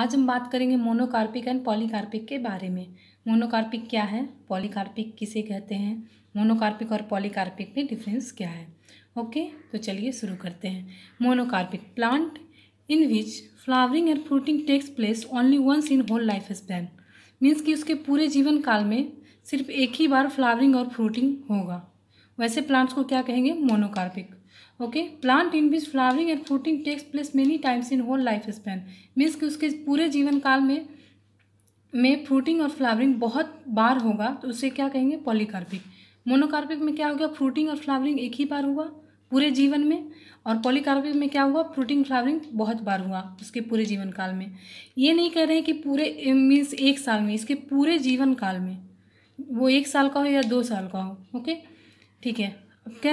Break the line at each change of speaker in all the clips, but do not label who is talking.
आज हम बात करेंगे मोनोकार्पिक एंड पॉलीकार्पिक के बारे में मोनोकार्पिक क्या है पॉलीकार्पिक किसे कहते हैं मोनोकार्पिक और पॉलीकार्पिक में डिफरेंस क्या है ओके तो चलिए शुरू करते हैं monocarpic plant in which flowering and fruiting takes place only once in whole life span means कि उसके पूरे जीवन काल में सिर्फ एक ही बार फ्लावरिंग और फ्रूटिंग होगा वैसे प्लांट्स को क्या कहेंगे monocarpic okay plant in which flowering and fruiting takes place many times in whole life span means कि उसके पूरे जीवन काल में में फ्रूटिंग और फ्लावरिंग बहुत बार होगा तो उसे क्या कहेंगे पॉलीकार्पिक मोनोकार्पिक में क्या हो गया फ्रूटिंग और फ्लावरिंग एक ही बार हुआ पूरे जीवन में और पॉलीकार्पिक में क्या हुआ फ्रूटिंग फ्लावरिंग बहुत बार हुआ उसके पूरे जीवन काल में ये नहीं कह रहे हैं कि पूरे मीन्स एक साल में इसके पूरे जीवन काल में वो एक साल का हो या दो साल का हो ओके ठीक है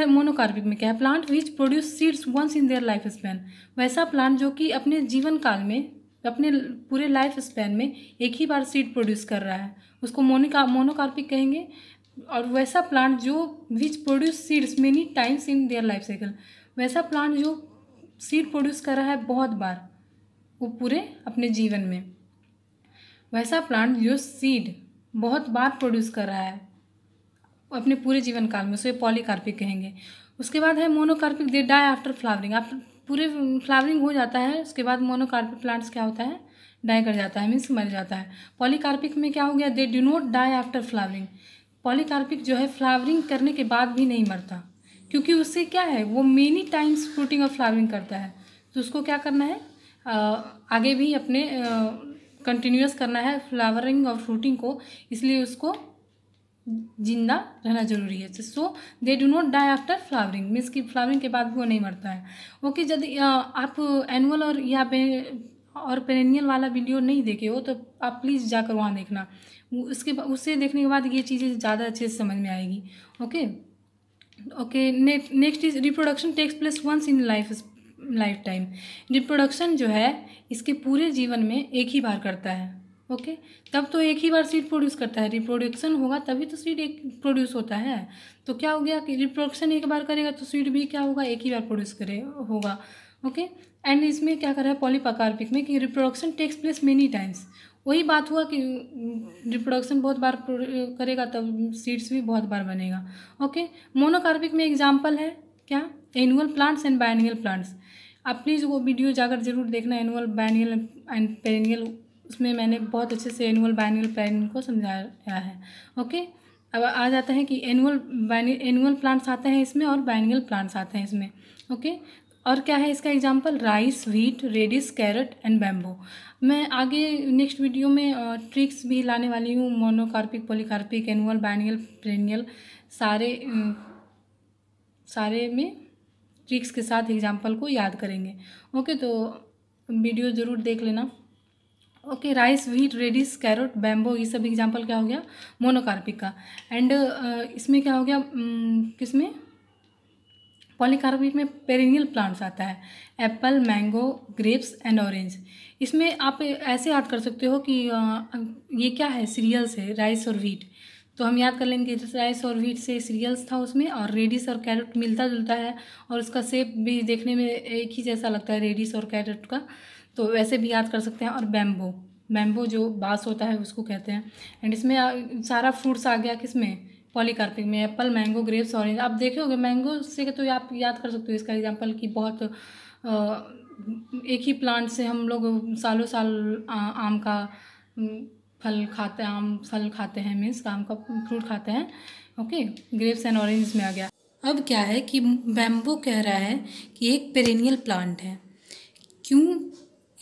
मोनोकार्पिक में क्या है plant which produce seeds once in their life span वैसा प्लांट जो कि अपने जीवन काल में अपने पूरे लाइफ स्पैन में एक ही बार सीड प्रोड्यूस कर रहा है उसको मोनिका मोनोकार्पिक कहेंगे और वैसा प्लांट जो which produce seeds many times in their life cycle वैसा प्लांट जो सीड प्रोड्यूस कर रहा है बहुत बार वो पूरे अपने जीवन में वैसा प्लांट जो सीड बहुत बार प्रोड्यूस कर रहा है अपने पूरे जीवन काल में उसे पॉलीकार्पिक कहेंगे उसके बाद है monocarpic they die after flowering after पूरे फ्लावरिंग हो जाता है उसके बाद मोनोकार्पिक प्लांट्स क्या होता है डाई कर जाता है मीन्स मर जाता है पॉलीकार्पिक में क्या हो गया they do not die after flowering polycarpic जो है फ्लावरिंग करने के बाद भी नहीं मरता क्योंकि उससे क्या है वो मेनी टाइम्स फ्रूटिंग और फ्लावरिंग करता है तो उसको क्या करना है आगे भी अपने कंटिन्यूस करना है फ्लावरिंग और फ्रूटिंग को इसलिए उसको जिंदा रहना जरूरी है so they do not die after flowering means की फ्लावरिंग के बाद भी वो नहीं मरता है ओके okay, यदि आप एनुअल और या पे और पेरेनियल वाला वीडियो नहीं देखे हो तो आप प्लीज़ जाकर वहाँ देखना उसके उसे देखने के बाद ये चीज़ें ज़्यादा अच्छे से समझ में आएगी okay okay next is reproduction takes place once in life life time reproduction जो है इसके पूरे जीवन में एक ही बार करता है ओके तब तो एक ही बार सीड प्रोड्यूस करता है रिप्रोडक्शन होगा तभी तो सीड एक प्रोड्यूस होता है तो क्या हो गया कि रिप्रोडक्शन एक बार करेगा तो सीड भी क्या होगा एक ही बार प्रोड्यूस करे होगा ओके एंड इसमें क्या कर रहा है पॉलीपाकार्पिक में कि reproduction takes place many times वही बात हुआ कि रिप्रोडक्शन बहुत बार करेगा तब सीड्स भी बहुत बार बनेगा ओके मोनोकार्पिक में एग्जाम्पल है क्या annual plants and biannual plants आप प्लीज़ वो वीडियो जाकर ज़रूर देखना एनुअल बायनुअल एंड पेनुअल उसमें मैंने बहुत अच्छे से एनुअल बाइनुअल प्लान को समझाया है ओके अब आ जाता है कि एनुअल एनुअल प्लांट्स आते हैं इसमें और बाइनुअल प्लांट्स आते हैं इसमें ओके और क्या है इसका example rice wheat radish carrot and bamboo मैं आगे नेक्स्ट वीडियो में ट्रिक्स भी लाने वाली हूँ monocarpic polycarpic annual biennial perennial सारे सारे में ट्रिक्स के साथ एग्जाम्पल को याद करेंगे ओके तो वीडियो ज़रूर देख लेना okay rice wheat radish carrot bamboo ये सब एग्जाम्पल क्या हो गया मोनोकार्पिक का एंड uh, इसमें क्या हो गया mm, किस में में पेरिनियल प्लांट्स आता है apple mango grapes and orange इसमें आप ऐसे याद कर सकते हो कि uh, ये क्या है सीरियल्स है राइस और व्हीट तो हम याद कर लेंगे राइस और व्हीट से सीरियल्स था उसमें और रेडिस और कैरेट मिलता जुलता है और उसका सेप भी देखने में एक ही जैसा लगता है रेडिस और कैरेट का तो वैसे भी याद कर सकते हैं और बैम्बो बैम्बो जो बाँस होता है उसको कहते हैं एंड इसमें सारा फ्रूट्स आ गया किस में पॉलीकार्पिक में एप्पल मैंगो ग्रेप्स ऑरेंज आप देखे मैंगो से तो आप याद कर सकते हो इसका एग्जाम्पल कि बहुत एक ही प्लांट से हम लोग सालों साल आम का फल खाते आम फल खाते हैं मीन्स आम का फ्रूट खाते हैं ओके ग्रेप्स एंड ऑरेंज में आ गया अब क्या है कि बैम्बो कह रहा है कि एक पेरेनियल प्लांट है क्यों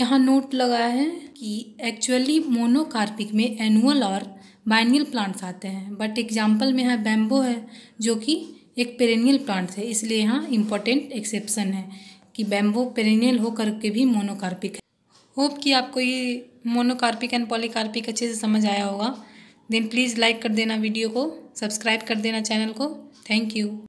यहाँ नोट लगाया है कि एक्चुअली मोनोकार्पिक में एनुअल और बाइनियल प्लांट्स आते हैं बट एग्जाम्पल में यहाँ बैम्बो है जो कि एक पेरेनियल प्लांट है इसलिए यहाँ इम्पोर्टेंट एक्सेप्सन है कि बैम्बो पेरेनियल होकर के भी मोनोकार्पिक है होप कि आपको ये मोनोकार्पिक एंड पॉलीकार्पिक अच्छे से समझ आया होगा देन प्लीज़ लाइक कर देना वीडियो को सब्सक्राइब कर देना चैनल को थैंक यू